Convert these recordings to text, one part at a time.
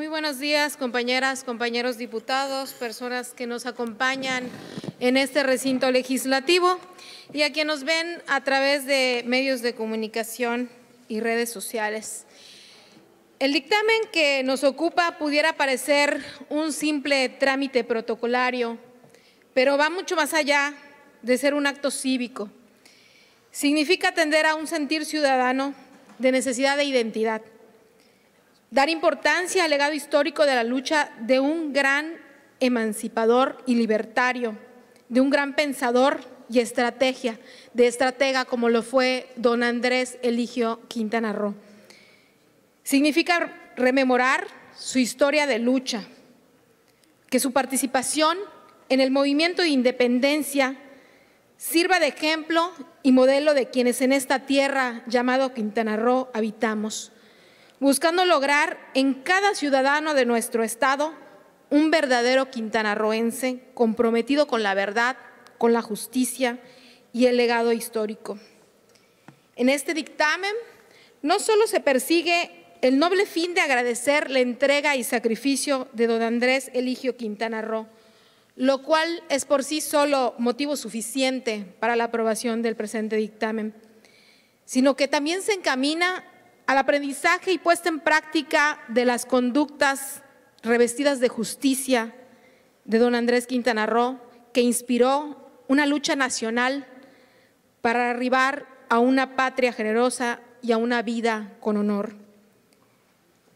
Muy buenos días, compañeras, compañeros diputados, personas que nos acompañan en este recinto legislativo y a quienes nos ven a través de medios de comunicación y redes sociales. El dictamen que nos ocupa pudiera parecer un simple trámite protocolario, pero va mucho más allá de ser un acto cívico. Significa atender a un sentir ciudadano de necesidad de identidad dar importancia al legado histórico de la lucha de un gran emancipador y libertario, de un gran pensador y estrategia, de estratega como lo fue don Andrés Eligio Quintana Roo. Significa rememorar su historia de lucha, que su participación en el movimiento de independencia sirva de ejemplo y modelo de quienes en esta tierra llamado Quintana Roo habitamos buscando lograr en cada ciudadano de nuestro Estado un verdadero quintanarroense comprometido con la verdad, con la justicia y el legado histórico. En este dictamen no solo se persigue el noble fin de agradecer la entrega y sacrificio de don Andrés Eligio Quintana Roo, lo cual es por sí solo motivo suficiente para la aprobación del presente dictamen, sino que también se encamina al aprendizaje y puesta en práctica de las conductas revestidas de justicia de don Andrés Quintana Roo, que inspiró una lucha nacional para arribar a una patria generosa y a una vida con honor.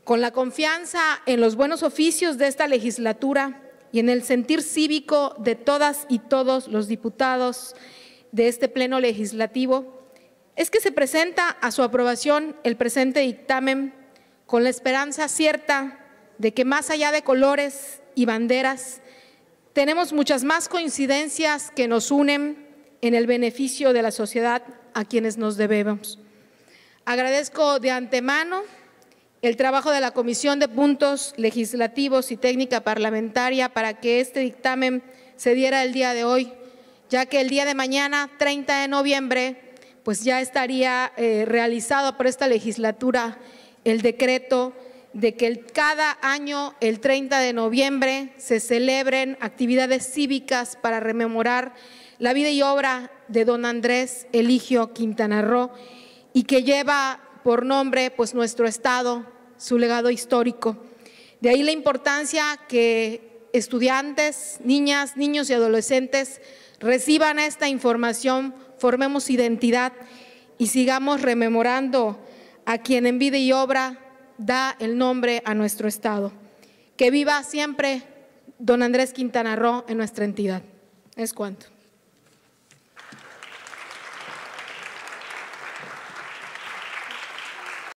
Con la confianza en los buenos oficios de esta legislatura y en el sentir cívico de todas y todos los diputados de este Pleno Legislativo, es que se presenta a su aprobación el presente dictamen con la esperanza cierta de que más allá de colores y banderas, tenemos muchas más coincidencias que nos unen en el beneficio de la sociedad a quienes nos debemos. Agradezco de antemano el trabajo de la Comisión de Puntos Legislativos y Técnica Parlamentaria para que este dictamen se diera el día de hoy, ya que el día de mañana, 30 de noviembre, pues ya estaría eh, realizado por esta legislatura el decreto de que cada año, el 30 de noviembre, se celebren actividades cívicas para rememorar la vida y obra de don Andrés Eligio Quintana Roo y que lleva por nombre pues nuestro Estado, su legado histórico. De ahí la importancia que estudiantes, niñas, niños y adolescentes reciban esta información formemos identidad y sigamos rememorando a quien en vida y obra da el nombre a nuestro Estado. Que viva siempre don Andrés Quintana Roo en nuestra entidad. Es cuanto.